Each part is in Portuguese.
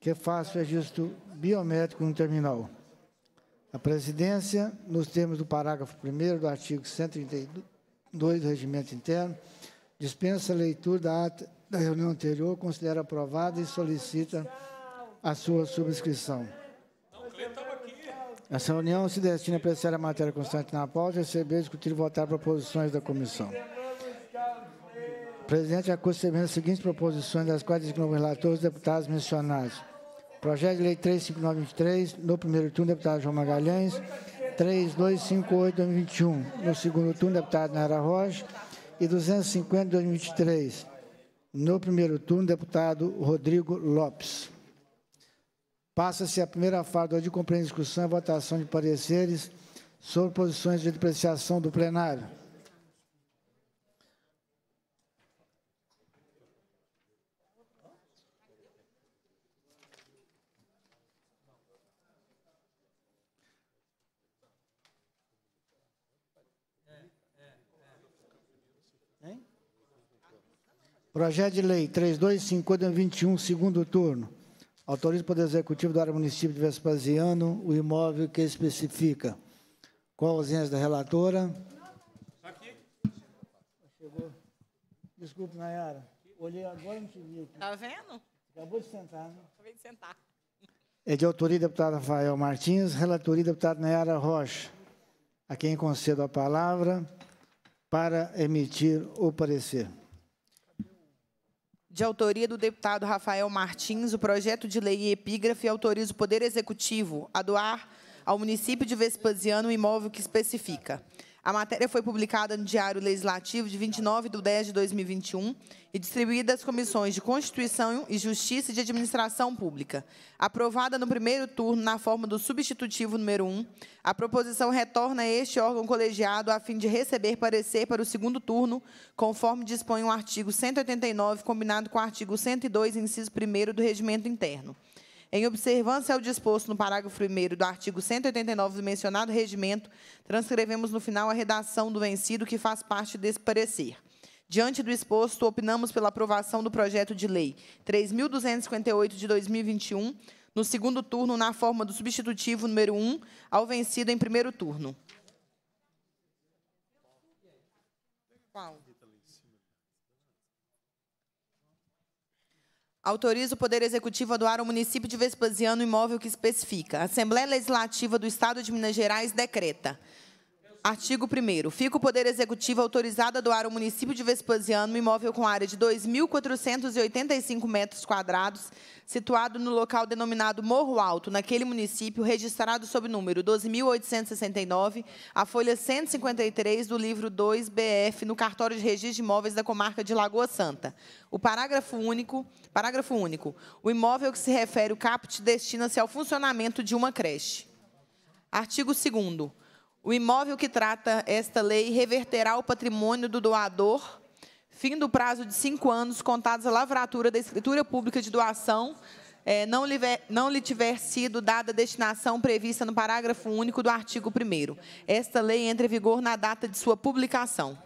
que é faça o é registro biométrico no terminal. A presidência, nos termos do parágrafo 1 do artigo 132 do Regimento Interno, dispensa a leitura da ata da reunião anterior, considera aprovada e solicita a sua subscrição. Essa reunião se destina a apreciar a matéria constante na pauta, receber, discutir e votar proposições da comissão. Presidente, acusa as seguintes proposições, das quais designam o relator os deputados mencionados. Projeto de Lei 35923, no primeiro turno, deputado João Magalhães, 3258 2021. No segundo turno, deputado Nara Rocha, e 250 2023. No primeiro turno, deputado Rodrigo Lopes. Passa-se a primeira fase onde compreende discussão e votação de pareceres sobre posições de depreciação do plenário. Projeto de Lei 325021, segundo turno. Autoriza o Poder Executivo do área município de Vespasiano o imóvel que especifica. Com a ausência da relatora. Aqui. Chegou. Desculpe, Nayara. Olhei agora e não te vi aqui. Está vendo? Acabou de sentar, né? Acabei de sentar. É de autoria do deputado Rafael Martins, relatoria do deputado Nayara Rocha, a quem concedo a palavra para emitir o parecer de autoria do deputado Rafael Martins, o projeto de lei e epígrafe autoriza o Poder Executivo a doar ao município de Vespasiano o imóvel que especifica. A matéria foi publicada no Diário Legislativo de 29 de 10 de 2021 e distribuída às comissões de Constituição e Justiça e de Administração Pública. Aprovada no primeiro turno na forma do substitutivo número 1, a proposição retorna a este órgão colegiado a fim de receber parecer para o segundo turno, conforme dispõe o artigo 189, combinado com o artigo 102, inciso 1 do Regimento Interno em observância ao disposto no parágrafo 1 do artigo 189 do mencionado regimento, transcrevemos no final a redação do vencido que faz parte desse parecer. Diante do exposto, opinamos pela aprovação do projeto de lei 3.258 de 2021, no segundo turno, na forma do substitutivo número 1 ao vencido em primeiro turno. Autoriza o Poder Executivo a doar ao município de Vespasiano o imóvel que especifica. A Assembleia Legislativa do Estado de Minas Gerais decreta. Artigo 1 Fica o Poder Executivo autorizado a doar ao município de Vespasiano um imóvel com área de 2.485 metros quadrados, situado no local denominado Morro Alto, naquele município, registrado sob o número 12.869, a folha 153 do livro 2 BF, no cartório de registro de imóveis da comarca de Lagoa Santa. O parágrafo único, parágrafo único. O imóvel que se refere o caput destina-se ao funcionamento de uma creche. Artigo 2 o imóvel que trata esta lei reverterá o patrimônio do doador, fim do prazo de cinco anos contados à lavratura da escritura pública de doação, é, não, lhe, não lhe tiver sido dada a destinação prevista no parágrafo único do artigo 1 Esta lei entra em vigor na data de sua publicação.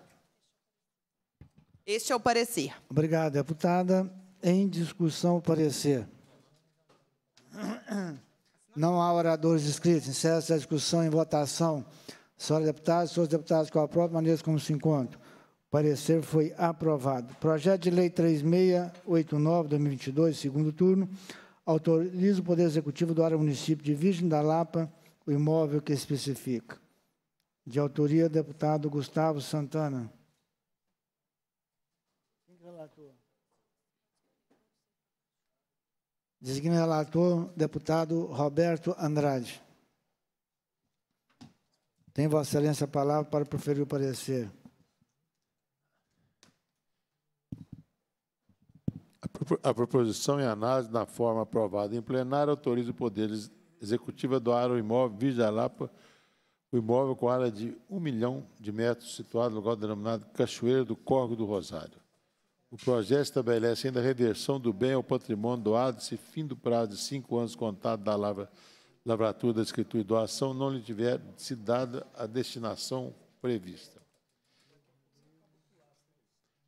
Este é o parecer. Obrigado, deputada. Em discussão, o parecer. Não há oradores inscritos. Encerra-se a discussão em votação. Senhoras deputada, senhores deputados, com a própria maneira como se encontram. O parecer foi aprovado. Projeto de Lei 3689, 2022, segundo turno, autoriza o Poder Executivo do ao município de Virgem da Lapa o imóvel que especifica. De autoria, deputado Gustavo Santana. Quem relator? Designa relator, deputado Roberto Andrade. Tem Vossa Excelência a palavra para proferir o parecer. A proposição em análise na forma aprovada em plenário autoriza o Poder Executivo a doar o imóvel Lapa, o imóvel com área de um milhão de metros, situado no lugar denominado Cachoeira do Corgo do Rosário. O projeto estabelece ainda a reversão do bem ao patrimônio doado se fim do prazo de cinco anos contado da lavra, lavratura da escritura e doação não lhe tiver se dada a destinação prevista.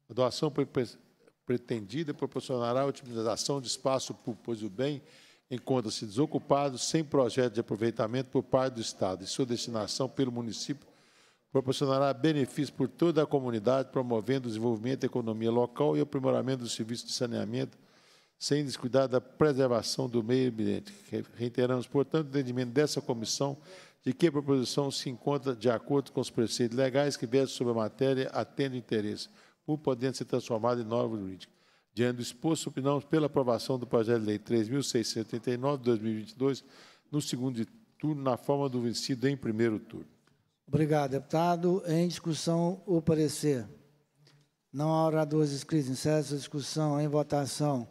A doação pre pretendida proporcionará a otimização de espaço público, pois o bem encontra-se desocupado, sem projeto de aproveitamento por parte do Estado e sua destinação pelo município proporcionará benefícios por toda a comunidade, promovendo o desenvolvimento da economia local e o aprimoramento do serviço de saneamento, sem descuidar da preservação do meio ambiente. Reiteramos, portanto, o entendimento dessa comissão de que a proposição se encontra de acordo com os preceitos legais que versam sobre a matéria, atendo interesse, por podendo ser transformada em nova jurídica. Diante do exposto, opinamos pela aprovação do projeto de lei 3.689 de 2022, no segundo turno, na forma do vencido em primeiro turno. Obrigado, deputado. Em discussão, o parecer. Não há oradores inscritos. Encerra a discussão. É em votação,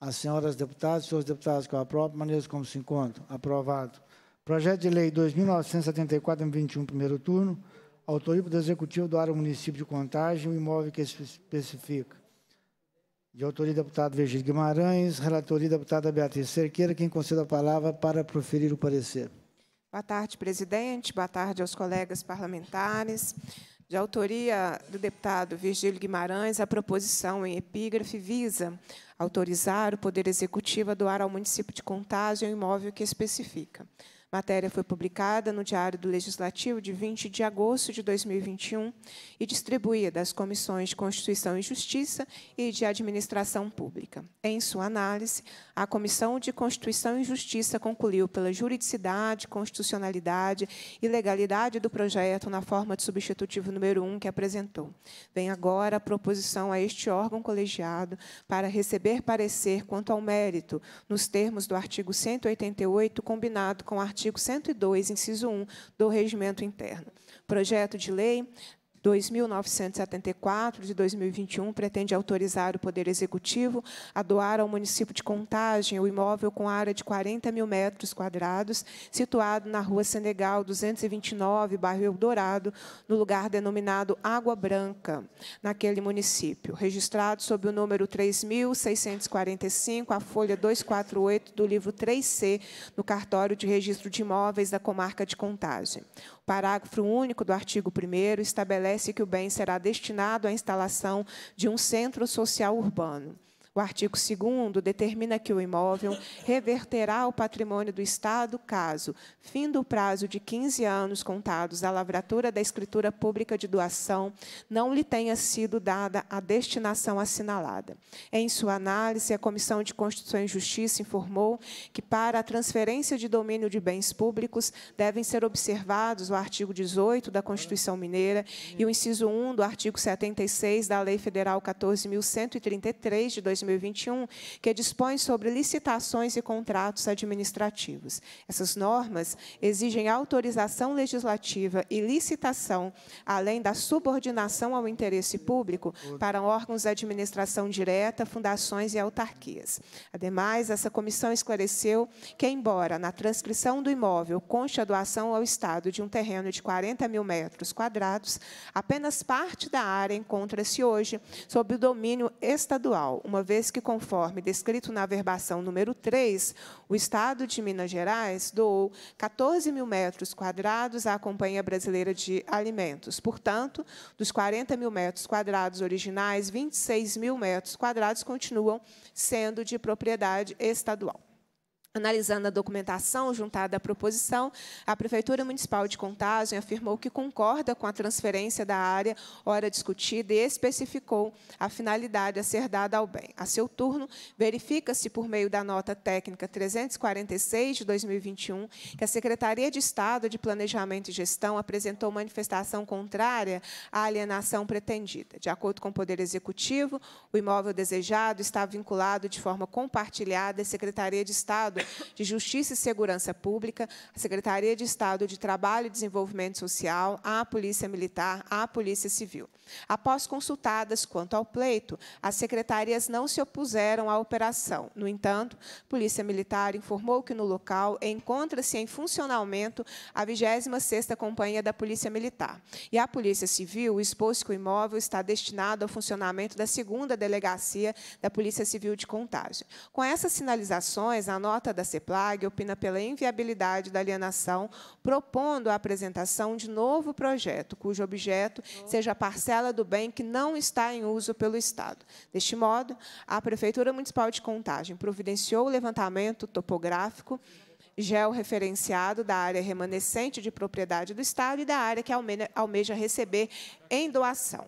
as senhoras deputadas e senhores deputados que eu aprovo, maneiras como se encontram. Aprovado. Projeto de Lei 2.974, 21, primeiro turno. Autoria do Executivo do Área município de Contagem o imóvel que especifica. De autoria do deputado Virgílio Guimarães, relatoria deputada Beatriz Cerqueira, quem concede a palavra para proferir o parecer. Boa tarde, presidente. Boa tarde aos colegas parlamentares. De autoria do deputado Virgílio Guimarães, a proposição em epígrafe visa autorizar o Poder Executivo a doar ao município de Contagem o imóvel que especifica matéria foi publicada no Diário do Legislativo de 20 de agosto de 2021 e distribuída às comissões de Constituição e Justiça e de Administração Pública. Em sua análise, a Comissão de Constituição e Justiça concluiu pela juridicidade, constitucionalidade e legalidade do projeto na forma de substitutivo número 1 que apresentou. Vem agora a proposição a este órgão colegiado para receber parecer quanto ao mérito, nos termos do artigo 188, combinado com o artigo artigo 102, inciso 1 do Regimento Interno. Projeto de Lei 2974 de 2021 pretende autorizar o Poder Executivo a doar ao município de Contagem o imóvel com área de 40 mil metros quadrados, situado na Rua Senegal 229, bairro Eldorado, no lugar denominado Água Branca, naquele município, registrado sob o número 3.645, a folha 248 do livro 3C, no cartório de registro de imóveis da comarca de Contagem parágrafo único do artigo 1 estabelece que o bem será destinado à instalação de um centro social urbano. O artigo 2 determina que o imóvel reverterá o patrimônio do Estado caso, fim do prazo de 15 anos contados da lavratura da escritura pública de doação, não lhe tenha sido dada a destinação assinalada. Em sua análise, a Comissão de Constituição e Justiça informou que, para a transferência de domínio de bens públicos, devem ser observados o artigo 18 da Constituição Mineira e o inciso 1 do artigo 76 da Lei Federal 14.133, de 2000 2021, que dispõe sobre licitações e contratos administrativos. Essas normas exigem autorização legislativa e licitação, além da subordinação ao interesse público para órgãos de administração direta, fundações e autarquias. Ademais, essa comissão esclareceu que, embora na transcrição do imóvel conste a doação ao Estado de um terreno de 40 mil metros quadrados, apenas parte da área encontra-se hoje sob o domínio estadual, uma vez vez que, conforme descrito na verbação número 3, o Estado de Minas Gerais doou 14 mil metros quadrados à Companhia Brasileira de Alimentos. Portanto, dos 40 mil metros quadrados originais, 26 mil metros quadrados continuam sendo de propriedade estadual. Analisando a documentação juntada à proposição, a Prefeitura Municipal de Contagem afirmou que concorda com a transferência da área hora discutida e especificou a finalidade a ser dada ao bem. A seu turno, verifica-se por meio da nota técnica 346 de 2021 que a Secretaria de Estado de Planejamento e Gestão apresentou manifestação contrária à alienação pretendida. De acordo com o Poder Executivo, o imóvel desejado está vinculado de forma compartilhada à Secretaria de Estado de Justiça e Segurança Pública, a Secretaria de Estado de Trabalho e Desenvolvimento Social, a Polícia Militar, a Polícia Civil. Após consultadas quanto ao pleito, as secretarias não se opuseram à operação. No entanto, a Polícia Militar informou que no local encontra-se em funcionamento a 26ª Companhia da Polícia Militar. E a Polícia Civil expôs que o imóvel está destinado ao funcionamento da segunda delegacia da Polícia Civil de Contágio. Com essas sinalizações, a nota da CEPLAG opina pela inviabilidade da alienação, propondo a apresentação de novo projeto, cujo objeto seja a parcela do bem que não está em uso pelo Estado. Deste modo, a Prefeitura Municipal de Contagem providenciou o levantamento topográfico georreferenciado da área remanescente de propriedade do Estado e da área que almeja receber em doação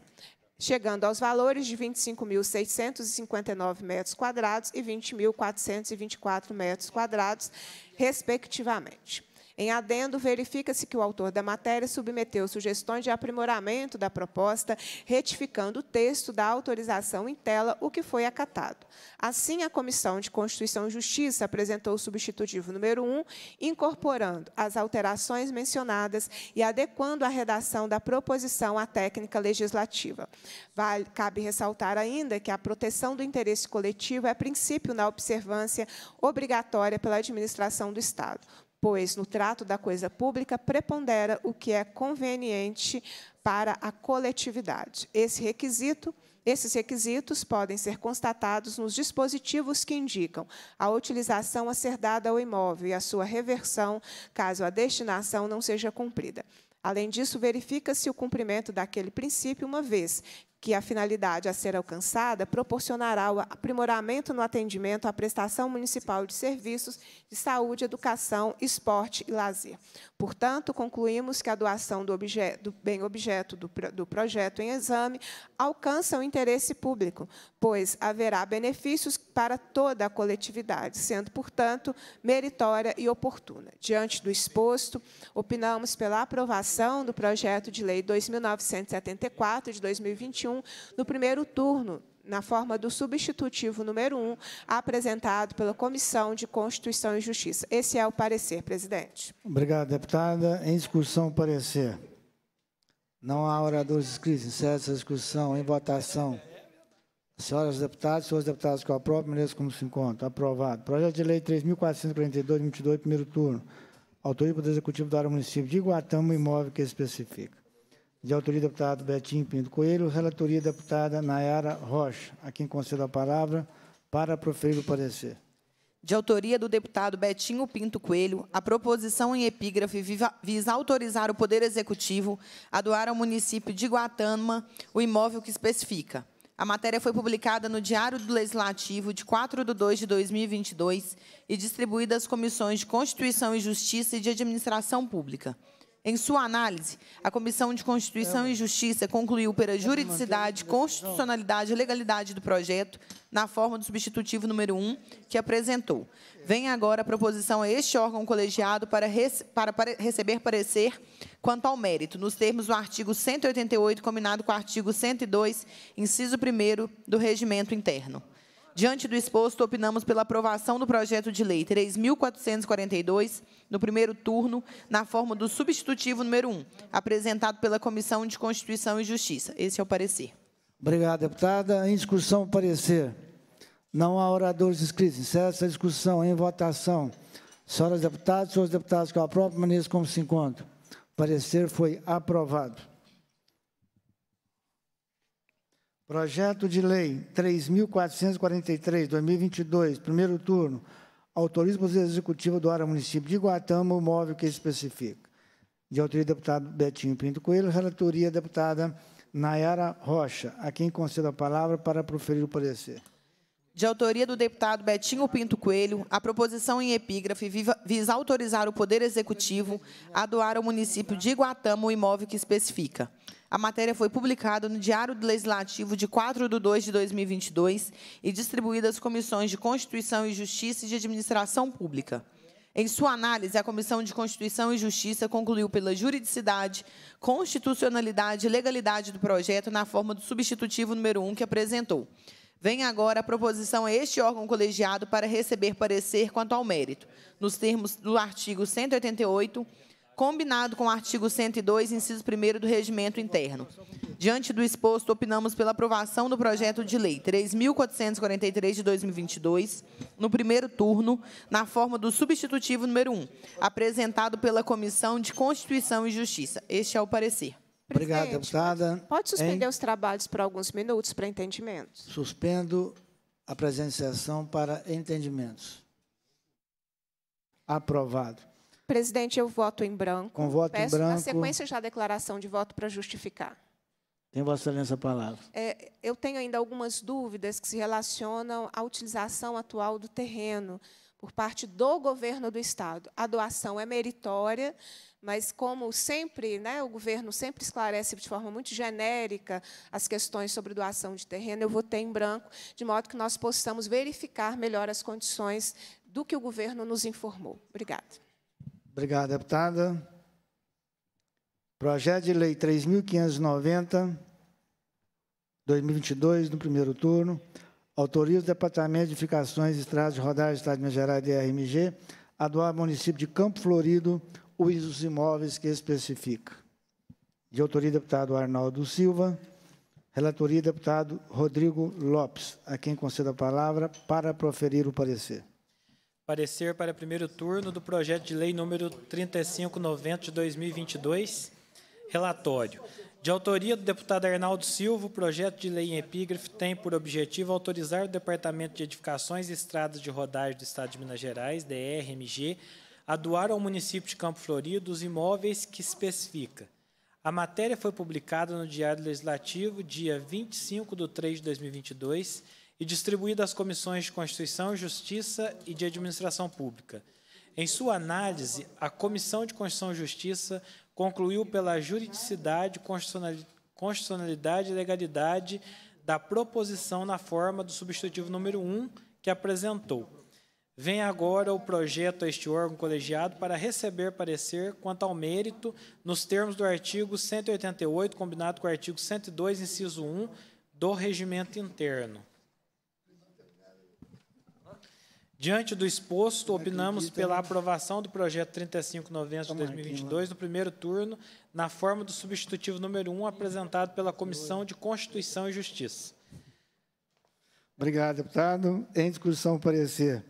chegando aos valores de 25.659 metros quadrados e 20.424 metros quadrados, respectivamente. Em adendo, verifica-se que o autor da matéria submeteu sugestões de aprimoramento da proposta, retificando o texto da autorização em tela, o que foi acatado. Assim, a Comissão de Constituição e Justiça apresentou o substitutivo número 1, incorporando as alterações mencionadas e adequando a redação da proposição à técnica legislativa. Vale, cabe ressaltar ainda que a proteção do interesse coletivo é princípio na observância obrigatória pela administração do Estado pois no trato da coisa pública prepondera o que é conveniente para a coletividade. Esse requisito esses requisitos podem ser constatados nos dispositivos que indicam a utilização a ser dada ao imóvel e a sua reversão, caso a destinação não seja cumprida. Além disso, verifica-se o cumprimento daquele princípio, uma vez que a finalidade a ser alcançada proporcionará o aprimoramento no atendimento à prestação municipal de serviços de saúde, educação, esporte e lazer. Portanto, concluímos que a doação do, objeto, do bem objeto do, do projeto em exame alcança o interesse público, pois haverá benefícios para toda a coletividade, sendo, portanto, meritória e oportuna. Diante do exposto, opinamos pela aprovação do projeto de lei 2974 de 2021 no primeiro turno na forma do substitutivo número 1, apresentado pela Comissão de Constituição e Justiça. Esse é o parecer, presidente. Obrigado, deputada. Em discussão, parecer. Não há oradores inscritos. Encerra essa discussão. Em votação. Senhoras deputadas, senhores deputados que eu aprovo, mereço como se encontra. Aprovado. Projeto de Lei 3.442, 22, primeiro turno. Autoria do Executivo do Área Município de Iguatama, imóvel que especifica. De autoria do deputado Betinho Pinto Coelho, relatoria da deputada Nayara Rocha, a quem concedo a palavra para proferir o parecer. De autoria do deputado Betinho Pinto Coelho, a proposição em epígrafe visa autorizar o Poder Executivo a doar ao município de Guatama o imóvel que especifica. A matéria foi publicada no Diário do Legislativo de 4 de 2 de 2022 e distribuída às Comissões de Constituição e Justiça e de Administração Pública. Em sua análise, a Comissão de Constituição e Justiça concluiu pela juridicidade, constitucionalidade e legalidade do projeto, na forma do substitutivo número 1, que apresentou. Vem agora a proposição a este órgão colegiado para, rece para, para receber parecer quanto ao mérito, nos termos do artigo 188, combinado com o artigo 102, inciso 1 do regimento interno. Diante do exposto, opinamos pela aprovação do projeto de lei 3.442, no primeiro turno, na forma do substitutivo número 1, apresentado pela Comissão de Constituição e Justiça. Esse é o parecer. Obrigado, deputada. Em discussão, o parecer. Não há oradores inscritos. Encerra essa discussão em votação. Senhoras deputadas, senhores deputados, que eu aprovo, permaneçam como se encontram. Parecer foi aprovado. Projeto de Lei 3.443, 2022, primeiro turno. Autoriza o Executivo do Ara Município de Guatama o móvel que especifica. De autoria do deputado Betinho Pinto Coelho, relatoria deputada Nayara Rocha, a quem concedo a palavra para proferir o parecer de autoria do deputado Betinho Pinto Coelho, a proposição em epígrafe visa autorizar o Poder Executivo a doar ao município de Iguatama o imóvel que especifica. A matéria foi publicada no Diário Legislativo de 4 de 2 de 2022 e distribuída às Comissões de Constituição e Justiça e de Administração Pública. Em sua análise, a Comissão de Constituição e Justiça concluiu pela juridicidade, constitucionalidade e legalidade do projeto na forma do substitutivo número 1 que apresentou. Vem agora a proposição a este órgão colegiado para receber parecer quanto ao mérito, nos termos do artigo 188, combinado com o artigo 102, inciso 1 do Regimento Interno. Diante do exposto, opinamos pela aprovação do projeto de lei 3.443 de 2022, no primeiro turno, na forma do substitutivo número 1, apresentado pela Comissão de Constituição e Justiça. Este é o parecer. Obrigado, deputada. Pode suspender os trabalhos por alguns minutos para entendimentos. Suspendo a presenciação para entendimentos. Aprovado. Presidente, eu voto em branco. Com voto Peço, em branco. Na sequência, já a declaração de voto para justificar. Tem Vossa Excelência a palavra. É, eu tenho ainda algumas dúvidas que se relacionam à utilização atual do terreno por parte do governo do Estado. A doação é meritória, mas como sempre, né, o governo sempre esclarece de forma muito genérica as questões sobre doação de terreno, eu votei em branco, de modo que nós possamos verificar melhor as condições do que o governo nos informou. Obrigada. Obrigado, deputada. Projeto de Lei 3.590, 2022, no primeiro turno, autoriza o Departamento de Edificações, Estradas de Rodagem, do Estado de Minas Gerais, DRMG, a doar ao município de Campo Florido os imóveis que especifica. De autoria deputado Arnaldo Silva, relatoria deputado Rodrigo Lopes, a quem concedo a palavra para proferir o parecer. Parecer para primeiro turno do projeto de lei número 3590 de 2022, relatório. De autoria do deputado Arnaldo Silva, o projeto de lei em epígrafe tem por objetivo autorizar o Departamento de Edificações e Estradas de Rodagem do Estado de Minas Gerais, DRMG, a doar ao município de Campo Florido os imóveis que especifica. A matéria foi publicada no Diário Legislativo, dia 25 de 3 de 2022, e distribuída às comissões de Constituição, Justiça e de Administração Pública. Em sua análise, a Comissão de Constituição e Justiça concluiu pela juridicidade, constitucionalidade e legalidade da proposição na forma do substitutivo número 1 que apresentou. Vem agora o projeto a este órgão colegiado para receber parecer quanto ao mérito nos termos do artigo 188, combinado com o artigo 102, inciso 1, do regimento interno. Diante do exposto, opinamos pela né? aprovação do projeto 3590 de 2022 no primeiro turno, na forma do substitutivo número 1 apresentado pela Comissão de Constituição e Justiça. Obrigado, deputado. Em discussão, parecer.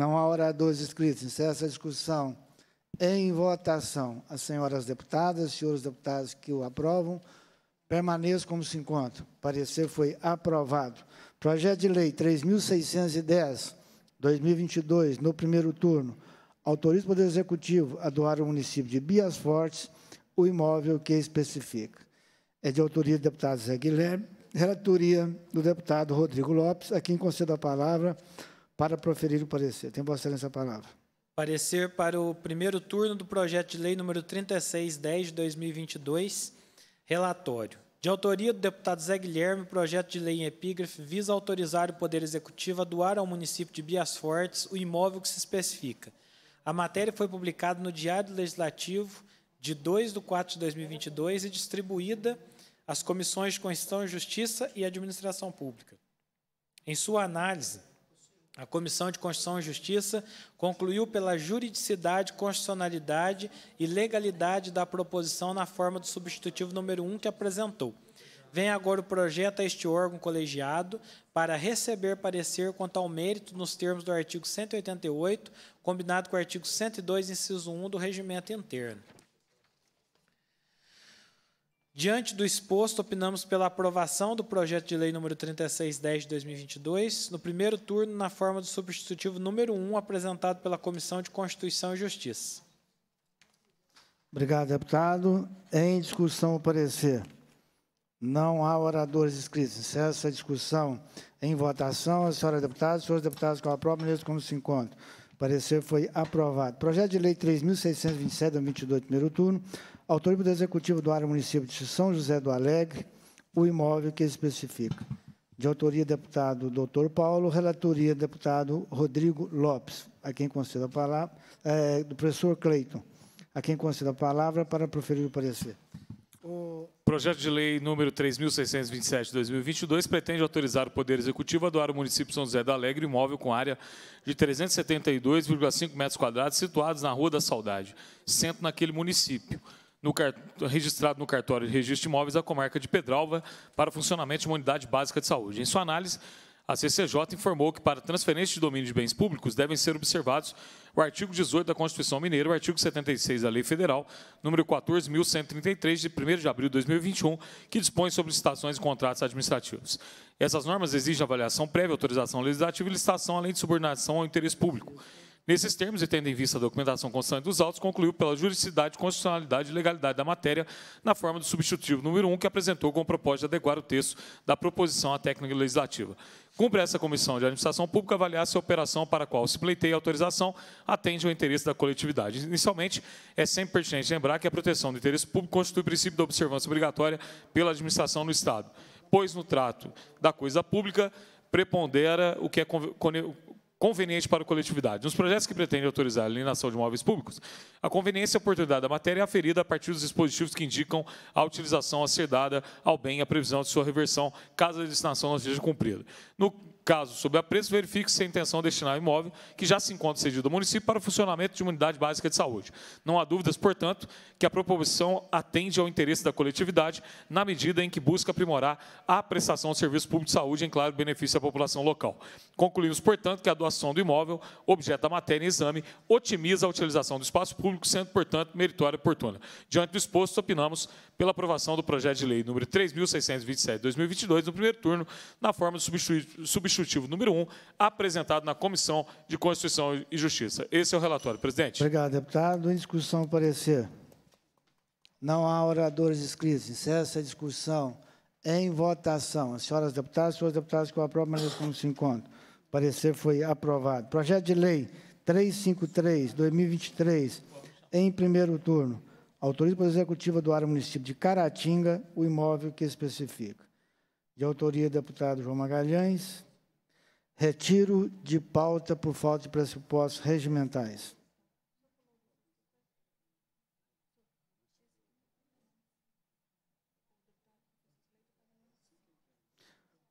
Não há oradores inscritos. Encerra essa discussão em votação. As senhoras deputadas, senhores deputados que o aprovam, permaneçam como se encontram. Parecer foi aprovado. Projeto de Lei 3.610, 2022, no primeiro turno, autoriza o Poder Executivo a doar ao município de Bias Fortes o imóvel que especifica. É de autoria do deputado Zé Guilherme, relatoria do deputado Rodrigo Lopes, a quem concedo a palavra para proferir o parecer. Tem Vossa Excelência a palavra. Parecer para o primeiro turno do projeto de lei número 3610 de 2022, relatório. De autoria do deputado Zé Guilherme, o projeto de lei em epígrafe visa autorizar o Poder Executivo a doar ao município de Bias Fortes o imóvel que se especifica. A matéria foi publicada no Diário Legislativo de 2 de 4 de 2022 e distribuída às comissões de Constituição e Justiça e Administração Pública. Em sua análise, a Comissão de Constituição e Justiça concluiu pela juridicidade, constitucionalidade e legalidade da proposição na forma do substitutivo número 1 que apresentou. Vem agora o projeto a este órgão colegiado para receber parecer quanto ao mérito nos termos do artigo 188, combinado com o artigo 102, inciso 1 do regimento interno. Diante do exposto, opinamos pela aprovação do projeto de lei número 3610 de 2022, no primeiro turno, na forma do substitutivo número 1, apresentado pela Comissão de Constituição e Justiça. Obrigado, deputado. Em discussão, o parecer. Não há oradores inscritos. Essa discussão em votação. A senhora deputada, senhores deputados, com a prova, ministro, como se encontra? O parecer foi aprovado. Projeto de lei 3.627, 2022 primeiro turno, autoria do Executivo do Área Município de São José do Alegre, o imóvel que especifica. De autoria deputado doutor Paulo, relatoria deputado Rodrigo Lopes, a quem concedo a palavra, é, do professor Cleiton, a quem concedo a palavra para proferir o parecer. O projeto de lei número 3.627 2022 pretende autorizar o Poder Executivo a doar o município de São José do Alegre imóvel com área de 372,5 metros quadrados situados na Rua da Saudade, centro naquele município no registrado no cartório de registro de imóveis da comarca de Pedralva para funcionamento de uma unidade básica de saúde. Em sua análise, a CCJ informou que para transferência de domínio de bens públicos devem ser observados o artigo 18 da Constituição Mineira, o artigo 76 da Lei Federal, número 14.133, de 1 de abril de 2021, que dispõe sobre licitações e contratos administrativos. Essas normas exigem avaliação prévia, autorização legislativa e licitação, além de subordinação ao interesse público. Nesses termos, e tendo em vista a documentação constante dos autos, concluiu pela juridicidade, constitucionalidade e legalidade da matéria, na forma do substitutivo número 1, que apresentou com o propósito de adequar o texto da proposição à técnica legislativa. Cumpre essa comissão de administração pública avaliar se a operação para a qual se pleiteia a autorização atende ao interesse da coletividade. Inicialmente, é sempre pertinente lembrar que a proteção do interesse público constitui o princípio da observância obrigatória pela administração no Estado, pois no trato da coisa pública prepondera o que é conveniente para a coletividade. Nos projetos que pretendem autorizar a alienação de imóveis públicos, a conveniência e oportunidade da matéria é aferida a partir dos dispositivos que indicam a utilização a ser dada ao bem e a previsão de sua reversão, caso a destinação não seja cumprida. No caso sob apreço, verifique se a intenção é destinar o imóvel que já se encontra cedido ao município para o funcionamento de uma unidade básica de saúde. Não há dúvidas, portanto, que a proposição atende ao interesse da coletividade na medida em que busca aprimorar a prestação do serviço público de saúde em claro benefício à população local. Concluímos, portanto, que a doação do imóvel, objeto da matéria em exame, otimiza a utilização do espaço público, sendo, portanto, meritória e oportuna. Diante do exposto, opinamos pela aprovação do projeto de lei número 3.627-2022, no primeiro turno, na forma de substituir substitutivo número 1, apresentado na Comissão de Constituição e Justiça. Esse é o relatório. Presidente. Obrigado, deputado. Em discussão, parecer. Não há oradores inscritos. Encerra-se é a discussão. Em votação. As senhoras deputadas, senhores deputados que eu aprovo, mas como se encontram. O parecer foi aprovado. Projeto de lei 353, 2023, em primeiro turno. Autoriza para a Executiva do área município de Caratinga o imóvel que especifica. De autoria do deputado João Magalhães, Retiro de pauta por falta de pressupostos regimentais.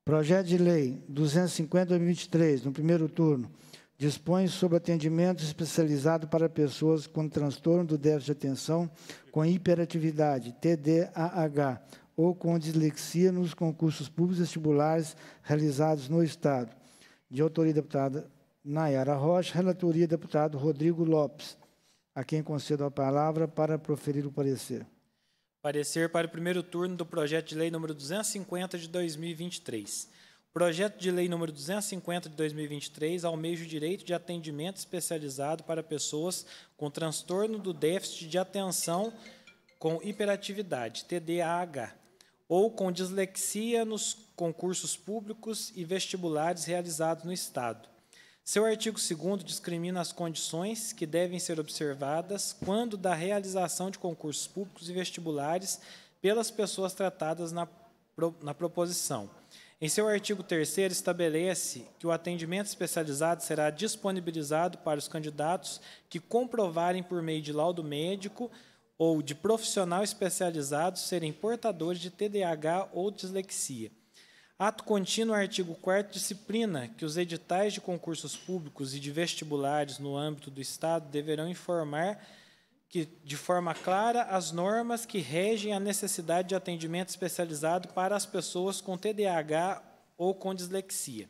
Projeto de Lei 250-2023, no primeiro turno, dispõe sobre atendimento especializado para pessoas com transtorno do déficit de atenção, com hiperatividade, TDAH, ou com dislexia nos concursos públicos e vestibulares realizados no Estado de autoria da deputada Nayara Rocha, relatoria do deputado Rodrigo Lopes, a quem concedo a palavra para proferir o parecer. Parecer para o primeiro turno do projeto de lei número 250 de 2023. O projeto de lei número 250 de 2023 almeja o direito de atendimento especializado para pessoas com transtorno do déficit de atenção com hiperatividade, TDAH, ou com dislexia nos concursos públicos e vestibulares realizados no Estado. Seu artigo 2 discrimina as condições que devem ser observadas quando da realização de concursos públicos e vestibulares pelas pessoas tratadas na, na proposição. Em seu artigo 3 estabelece que o atendimento especializado será disponibilizado para os candidatos que comprovarem por meio de laudo médico ou de profissional especializado serem portadores de TDAH ou dislexia Ato contínuo, artigo 4 disciplina que os editais de concursos públicos e de vestibulares no âmbito do Estado deverão informar que, de forma clara as normas que regem a necessidade de atendimento especializado para as pessoas com TDAH ou com dislexia.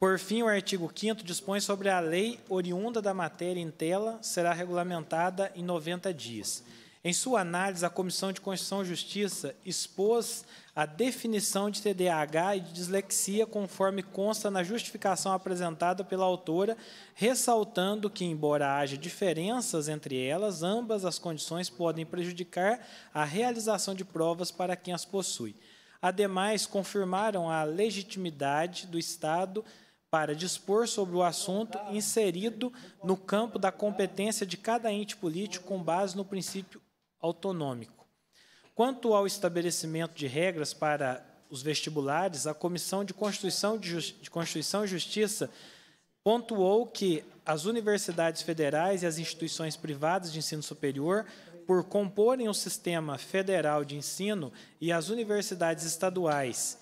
Por fim, o artigo 5 dispõe sobre a lei oriunda da matéria em tela será regulamentada em 90 dias. Em sua análise, a Comissão de Constituição e Justiça expôs a definição de TDAH e de dislexia conforme consta na justificação apresentada pela autora, ressaltando que, embora haja diferenças entre elas, ambas as condições podem prejudicar a realização de provas para quem as possui. Ademais, confirmaram a legitimidade do Estado para dispor sobre o assunto inserido no campo da competência de cada ente político com base no princípio autonômico. Quanto ao estabelecimento de regras para os vestibulares, a Comissão de Constituição, de Justi de Constituição e Justiça pontuou que as universidades federais e as instituições privadas de ensino superior, por comporem o um sistema federal de ensino, e as universidades estaduais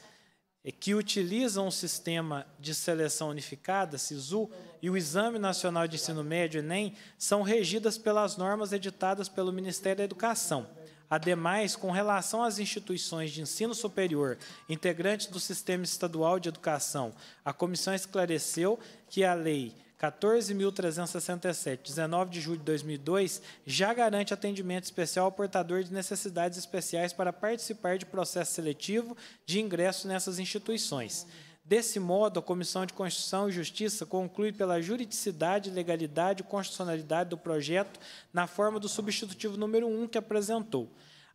é que utilizam um sistema de seleção unificada, SISU, e o Exame Nacional de Ensino Médio, ENEM, são regidas pelas normas editadas pelo Ministério da Educação. Ademais, com relação às instituições de ensino superior integrantes do Sistema Estadual de Educação, a comissão esclareceu que a Lei 14.367, 19 de julho de 2002, já garante atendimento especial ao portador de necessidades especiais para participar de processo seletivo de ingresso nessas instituições. Desse modo, a Comissão de Constituição e Justiça conclui pela juridicidade, legalidade e constitucionalidade do projeto na forma do substitutivo número 1 que apresentou.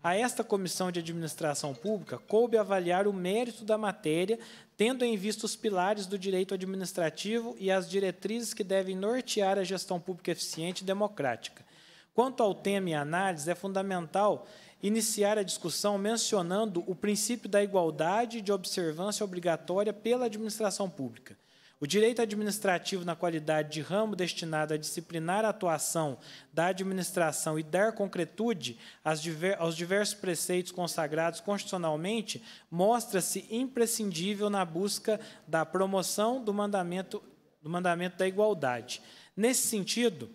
A esta comissão de administração pública coube avaliar o mérito da matéria, tendo em vista os pilares do direito administrativo e as diretrizes que devem nortear a gestão pública eficiente e democrática. Quanto ao tema e análise, é fundamental iniciar a discussão mencionando o princípio da igualdade de observância obrigatória pela administração pública. O direito administrativo na qualidade de ramo destinado a disciplinar a atuação da administração e dar concretude aos diversos preceitos consagrados constitucionalmente mostra-se imprescindível na busca da promoção do mandamento, do mandamento da igualdade. Nesse sentido,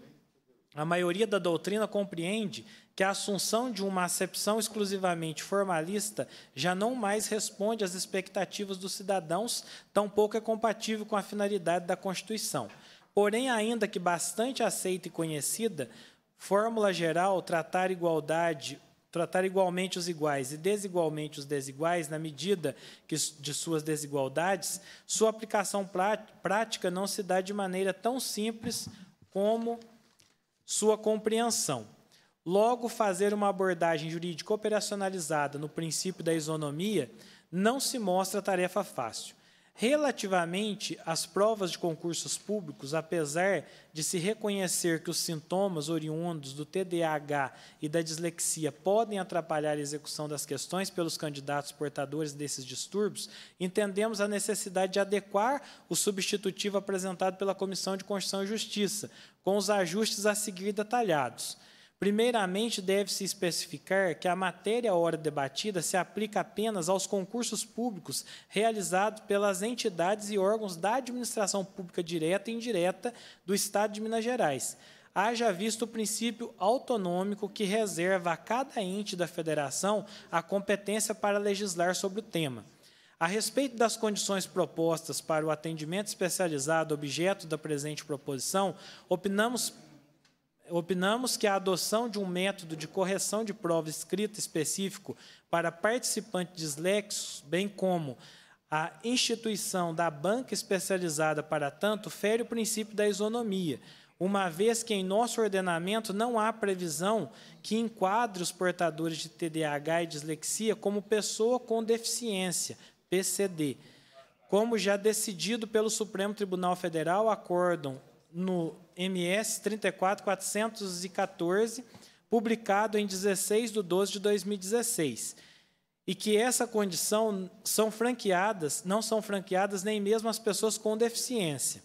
a maioria da doutrina compreende que a assunção de uma acepção exclusivamente formalista já não mais responde às expectativas dos cidadãos, tampouco é compatível com a finalidade da Constituição. Porém, ainda que bastante aceita e conhecida, fórmula geral tratar igualdade tratar igualmente os iguais e desigualmente os desiguais na medida que, de suas desigualdades, sua aplicação prática não se dá de maneira tão simples como sua compreensão. Logo, fazer uma abordagem jurídica operacionalizada no princípio da isonomia não se mostra tarefa fácil. Relativamente às provas de concursos públicos, apesar de se reconhecer que os sintomas oriundos do TDAH e da dislexia podem atrapalhar a execução das questões pelos candidatos portadores desses distúrbios, entendemos a necessidade de adequar o substitutivo apresentado pela Comissão de Constituição e Justiça, com os ajustes a seguir detalhados. Primeiramente, deve-se especificar que a matéria hora debatida se aplica apenas aos concursos públicos realizados pelas entidades e órgãos da administração pública direta e indireta do Estado de Minas Gerais, haja visto o princípio autonômico que reserva a cada ente da federação a competência para legislar sobre o tema. A respeito das condições propostas para o atendimento especializado objeto da presente proposição, opinamos opinamos que a adoção de um método de correção de prova escrita específico para participantes dislexos, bem como a instituição da banca especializada para tanto, fere o princípio da isonomia, uma vez que em nosso ordenamento não há previsão que enquadre os portadores de TDAH e dislexia como pessoa com deficiência, PCD. Como já decidido pelo Supremo Tribunal Federal, acórdão no MS 34414, publicado em 16 de 12 de 2016, e que essa condição são franqueadas, não são franqueadas nem mesmo as pessoas com deficiência.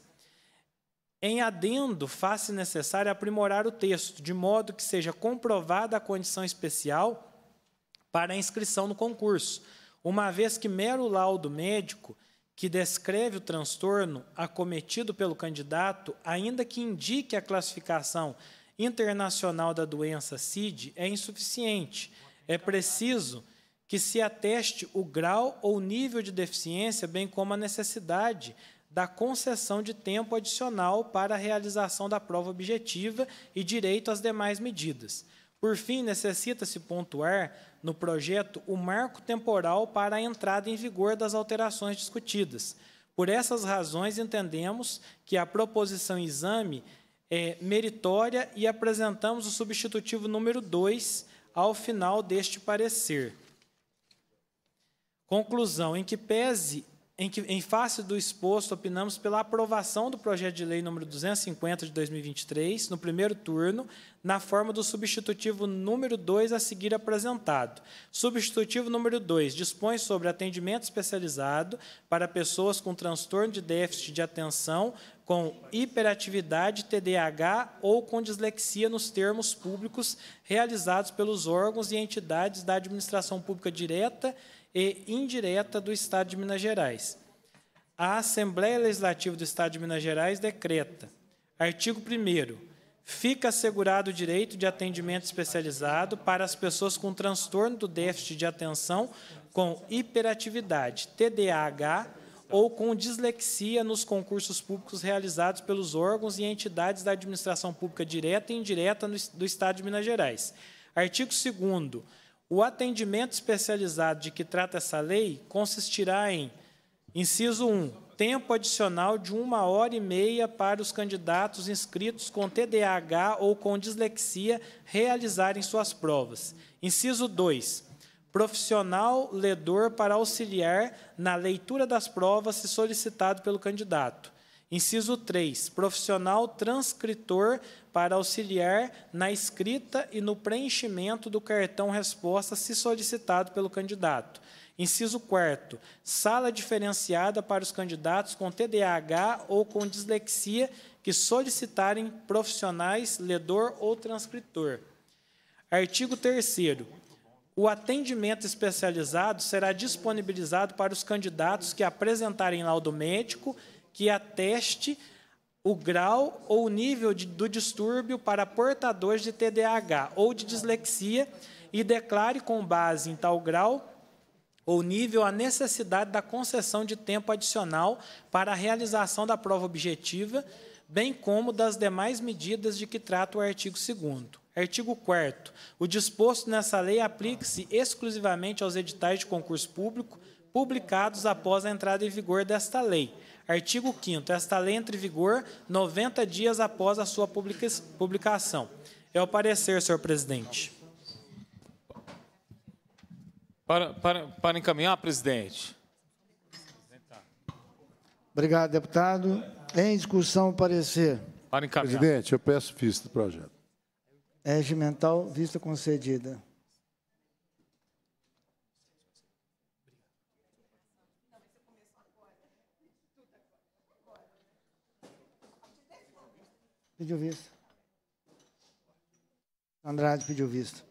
Em adendo, faz-se necessário aprimorar o texto, de modo que seja comprovada a condição especial para a inscrição no concurso, uma vez que mero laudo médico que descreve o transtorno acometido pelo candidato, ainda que indique a classificação internacional da doença CID, é insuficiente. É preciso que se ateste o grau ou nível de deficiência, bem como a necessidade da concessão de tempo adicional para a realização da prova objetiva e direito às demais medidas. Por fim, necessita-se pontuar no projeto o marco temporal para a entrada em vigor das alterações discutidas. Por essas razões, entendemos que a proposição exame é meritória e apresentamos o substitutivo número 2 ao final deste parecer. Conclusão: em que pese em, que, em face do exposto, opinamos pela aprovação do projeto de lei número 250 de 2023, no primeiro turno, na forma do substitutivo número 2 a seguir apresentado. Substitutivo número 2 dispõe sobre atendimento especializado para pessoas com transtorno de déficit de atenção, com hiperatividade, TDAH ou com dislexia nos termos públicos realizados pelos órgãos e entidades da administração pública direta e indireta do Estado de Minas Gerais. A Assembleia Legislativa do Estado de Minas Gerais decreta. Artigo 1 Fica assegurado o direito de atendimento especializado para as pessoas com transtorno do déficit de atenção com hiperatividade, TDAH, ou com dislexia nos concursos públicos realizados pelos órgãos e entidades da administração pública direta e indireta do Estado de Minas Gerais. Artigo 2 o atendimento especializado de que trata essa lei consistirá em, inciso 1, tempo adicional de uma hora e meia para os candidatos inscritos com TDAH ou com dislexia realizarem suas provas. Inciso 2, profissional ledor para auxiliar na leitura das provas se solicitado pelo candidato. Inciso 3. Profissional transcritor para auxiliar na escrita e no preenchimento do cartão resposta, se solicitado pelo candidato. Inciso 4. Sala diferenciada para os candidatos com TDAH ou com dislexia que solicitarem profissionais, ledor ou transcritor. Artigo 3. O atendimento especializado será disponibilizado para os candidatos que apresentarem laudo médico e que ateste o grau ou nível de, do distúrbio para portadores de TDAH ou de dislexia e declare com base em tal grau ou nível a necessidade da concessão de tempo adicional para a realização da prova objetiva, bem como das demais medidas de que trata o artigo 2 Artigo 4 O disposto nessa lei aplica-se exclusivamente aos editais de concurso público publicados após a entrada em vigor desta lei. Artigo 5 Esta lei entra em vigor 90 dias após a sua publicação. É o parecer, senhor presidente. Para, para, para encaminhar, presidente. Obrigado, deputado. Em discussão, o parecer. Para encaminhar. Presidente, eu peço vista do projeto. Regimental, vista concedida. Pediu visto. Andrade pediu visto.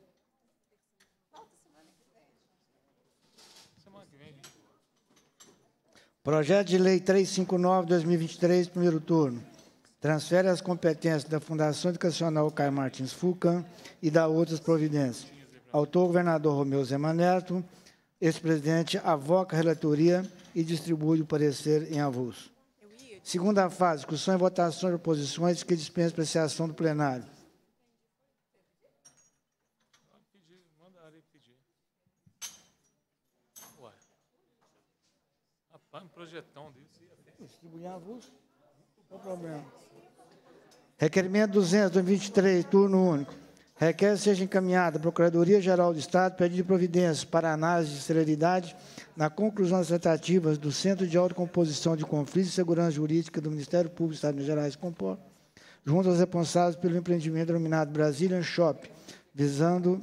Projeto de Lei 359-2023, primeiro turno. Transfere as competências da Fundação Educacional Caio Martins Fulcan e da outras providências. Autor, governador Romeu Zema Neto. Ex-presidente avoca a relatoria e distribui o parecer em avulso. Segunda fase, discussão e votação de oposições que dispensam apreciação do plenário. projetão disso. Distribuir problema? Requerimento 223, turno único. Requer seja encaminhada à Procuradoria-Geral do Estado pedido de providências para análise de celeridade na conclusão das tratativas do Centro de Autocomposição de Conflitos e Segurança Jurídica do Ministério Público do Estado de Minas Gerais, Compor, junto aos responsáveis pelo empreendimento denominado Brazilian Shop, visando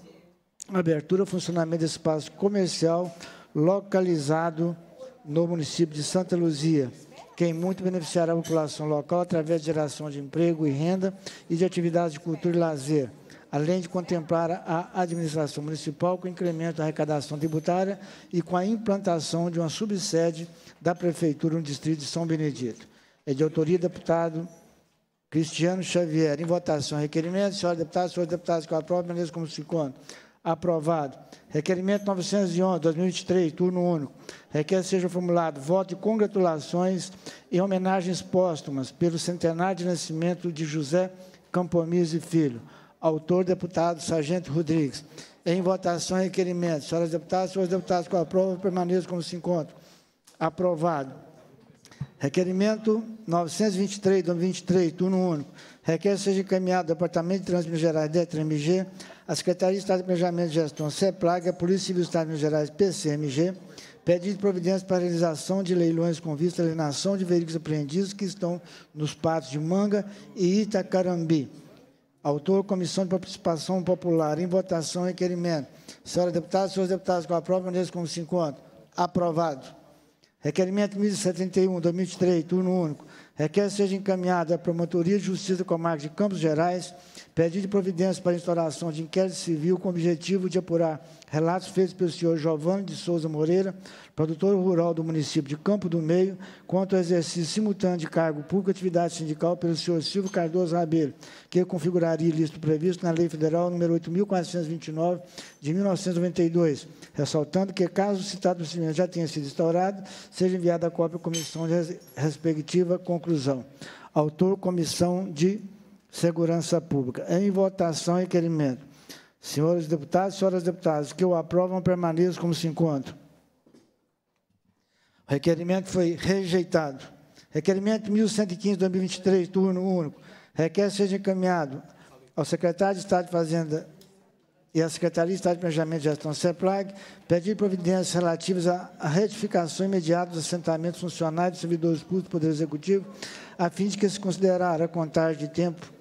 a abertura e funcionamento do espaço comercial localizado no município de Santa Luzia, quem muito beneficiará a população local através de geração de emprego e renda e de atividades de cultura e lazer além de contemplar a administração municipal com incremento da arrecadação tributária e com a implantação de uma subsede da Prefeitura no Distrito de São Benedito. É de autoria do deputado Cristiano Xavier. Em votação, requerimento. Senhora deputada, senhores deputados, que eu aprovo, permaneça como se conta. Aprovado. Requerimento 911, 2023, turno único. Requer seja formulado voto de congratulações e homenagens póstumas pelo centenário de nascimento de José Campomis e Filho. Autor, deputado Sargento Rodrigues. Em votação, requerimento. Senhoras deputadas, senhores deputados, com a prova, permaneçam como se encontram. Aprovado. Requerimento 923, 23 turno único. Requer seja encaminhado ao Departamento de Trânsito Minas Gerais, DETRMG, à Secretaria de Estado de Planejamento e Gestão, CEPLAG, à Polícia Civil do Estado de Minas Gerais, PCMG, pedido de providências para realização de leilões com vista à alienação de veículos apreendidos que estão nos patos de Manga e Itacarambi. Autor, Comissão de Participação Popular. Em votação, requerimento. Senhora deputada, senhores deputados, com a própria maneira como se encontra. Aprovado. Requerimento 1071, 2003, turno único. Requer seja encaminhado à Promotoria de Justiça Comarca de Campos Gerais Pedido de providência para instauração de inquérito civil com o objetivo de apurar relatos feitos pelo senhor Giovanni de Souza Moreira, produtor rural do município de Campo do Meio, quanto ao exercício simultâneo de cargo público e atividade sindical pelo senhor Silvio Cardoso Rabelo, que configuraria ilícito previsto na Lei Federal nº 8.429, de 1992, ressaltando que, caso o citado procedimento já tenha sido instaurado, seja enviada a cópia à comissão de respectiva conclusão. Autor, comissão de Segurança Pública. Em votação, requerimento. Senhores deputados, senhoras deputadas, que o aprovam permaneçam como se encontram. O requerimento foi rejeitado. Requerimento 1115, 2023, turno único. Requer seja encaminhado ao secretário de Estado de Fazenda e à Secretaria de Estado de Planejamento e Gestão CEPLAG pedir providências relativas à retificação imediata dos assentamentos funcionários e servidores públicos do Poder Executivo, a fim de que se considerar a contagem de tempo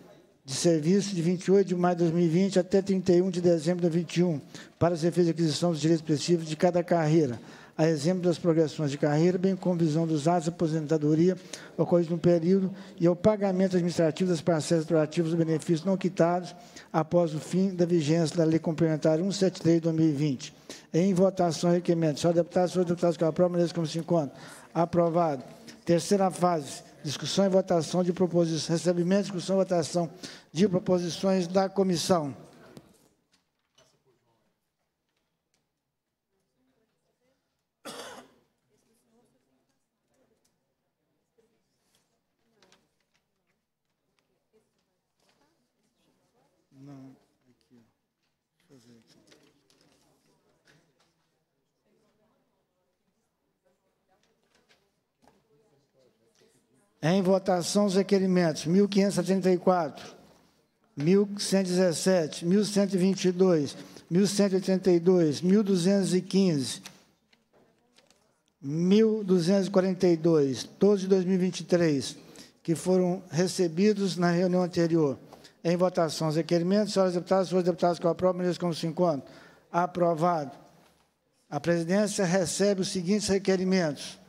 de serviço de 28 de maio de 2020 até 31 de dezembro de 2021, para os efeitos de aquisição dos direitos específicos de cada carreira, a exemplo das progressões de carreira, bem como visão dos atos de aposentadoria ocorridos no período e ao pagamento administrativo das parcelas retroativas do benefício não quitados após o fim da vigência da Lei Complementar 173 de 2020. Em votação, requerimento. Senhor deputado, senhor deputado que aprovam, permaneça como se encontra. Aprovado. Terceira fase Discussão e votação de proposições. Recebimento, discussão e votação de proposições da comissão. Em votação os requerimentos 1534, 1117, 1122, 1182, 1215, 1242, todos de 2023, que foram recebidos na reunião anterior. Em votação os requerimentos, senhoras deputadas, senhores deputados que eu aprovo, ministros como se encontram. Aprovado. A presidência recebe os seguintes requerimentos.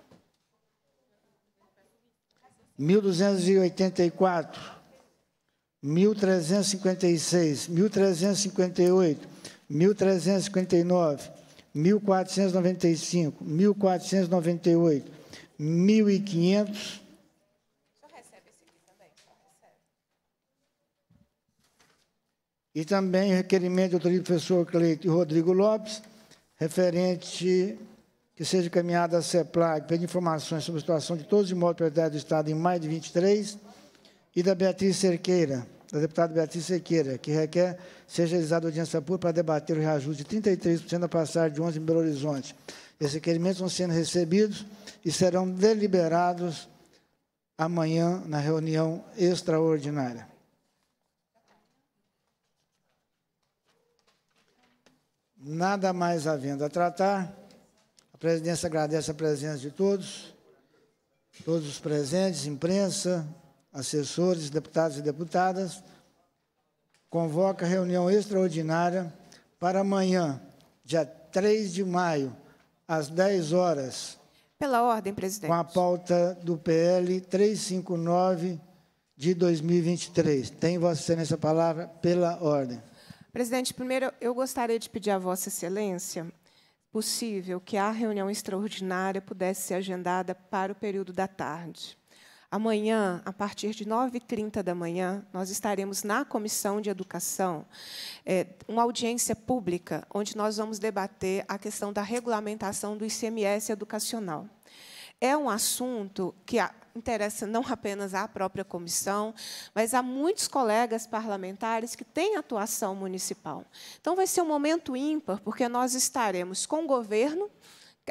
1284, 1356, 1358, 1359, 1495, 1498, 1500. E também o requerimento do professor Cleito Rodrigo Lopes, referente que seja encaminhada à CEPLAG, pede informações sobre a situação de todos os imóveis proprietários do Estado em maio de 23, e da Beatriz Cerqueira, da deputada Beatriz Cerqueira, que requer seja realizada audiência pública para debater o reajuste de 33% da passagem de 11 em Belo Horizonte. Esses requerimentos vão sendo recebidos e serão deliberados amanhã na reunião extraordinária. Nada mais havendo a tratar presidência agradece a presença de todos, todos os presentes, imprensa, assessores, deputados e deputadas. Convoca reunião extraordinária para amanhã, dia 3 de maio, às 10 horas. Pela ordem, presidente. Com a pauta do PL 359 de 2023. Tem Vossa Excelência a palavra pela ordem. Presidente, primeiro eu gostaria de pedir a Vossa Excelência possível que a reunião extraordinária pudesse ser agendada para o período da tarde. Amanhã, a partir de 9h30 da manhã, nós estaremos na Comissão de Educação, é, uma audiência pública, onde nós vamos debater a questão da regulamentação do ICMS educacional. É um assunto que a, interessa não apenas à própria comissão, mas a muitos colegas parlamentares que têm atuação municipal. Então, vai ser um momento ímpar, porque nós estaremos com o governo,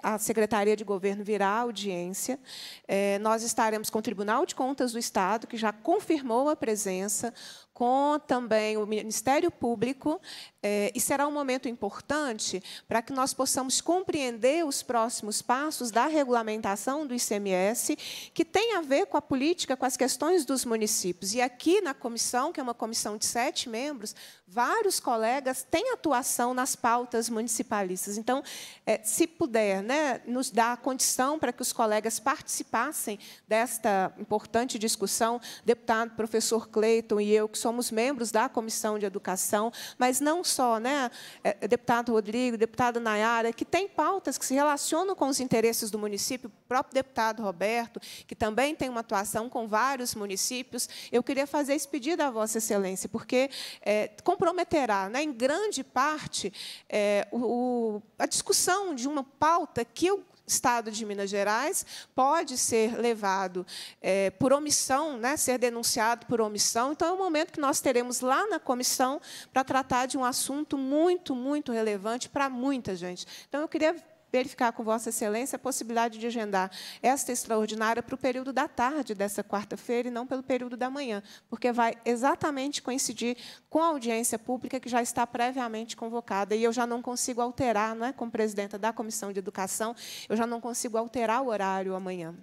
a Secretaria de Governo virá à audiência. É, nós estaremos com o Tribunal de Contas do Estado, que já confirmou a presença, com também o Ministério Público, eh, e será um momento importante para que nós possamos compreender os próximos passos da regulamentação do ICMS, que tem a ver com a política, com as questões dos municípios. E aqui na comissão, que é uma comissão de sete membros, vários colegas têm atuação nas pautas municipalistas. Então, eh, se puder, né, nos dar a condição para que os colegas participassem desta importante discussão, deputado, professor Cleiton e eu, que somos somos membros da Comissão de Educação, mas não só, né, é, é, deputado Rodrigo, deputado Nayara, que tem pautas que se relacionam com os interesses do município, o próprio deputado Roberto, que também tem uma atuação com vários municípios, eu queria fazer esse pedido à Vossa Excelência, porque é, comprometerá, né, em grande parte, é, o, a discussão de uma pauta que eu Estado de Minas Gerais, pode ser levado é, por omissão, né, ser denunciado por omissão. Então, é o momento que nós teremos lá na comissão para tratar de um assunto muito, muito relevante para muita gente. Então, eu queria verificar com Vossa Excelência a possibilidade de agendar esta extraordinária para o período da tarde dessa quarta-feira e não pelo período da manhã, porque vai exatamente coincidir com a audiência pública que já está previamente convocada e eu já não consigo alterar, não é, como presidenta da Comissão de Educação, eu já não consigo alterar o horário amanhã.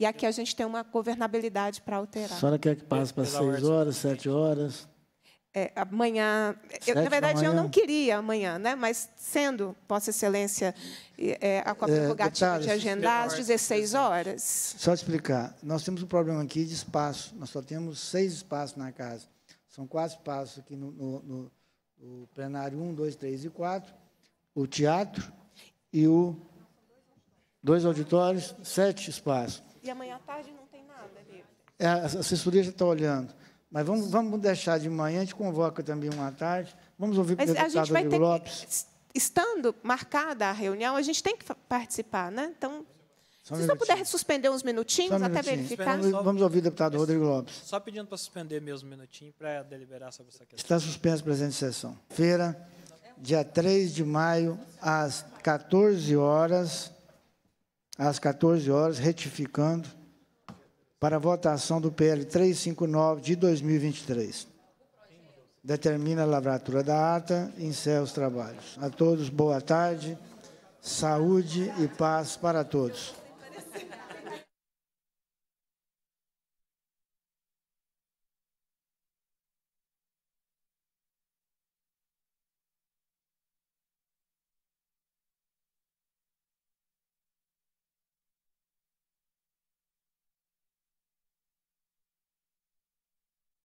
E aqui a gente tem uma governabilidade para alterar. A senhora quer que passe para 6 horas, 7 horas? é, amanhã. Eu, na verdade, eu não queria amanhã, né? mas sendo Vossa Excelência é, a prerrogativa é, de agendar às 16 horas. Só explicar. Nós temos um problema aqui de espaço. Nós só temos seis espaços na casa. São quatro espaços aqui no, no, no, no plenário 1, 2, 3 e 4. O teatro e o. Dois auditórios, sete espaços. E amanhã à tarde não tem nada ali. É, a assessoria já está olhando. Mas vamos, vamos deixar de manhã, a gente convoca também uma tarde. Vamos ouvir Mas o deputado a gente vai Rodrigo ter, Lopes. Estando marcada a reunião, a gente tem que participar, né? Então, só se um não puder suspender uns minutinhos, um até verificar. Vamos, vamos ouvir o deputado Esse, Rodrigo Lopes. Só pedindo para suspender mesmo um minutinho para deliberar sobre essa questão. Está suspensa a presente sessão. Feira, dia 3 de maio, às 14 horas, às 14 horas, retificando, para a votação do PL 359 de 2023. Determina a lavratura da ata e encerra os trabalhos. A todos, boa tarde, saúde e paz para todos.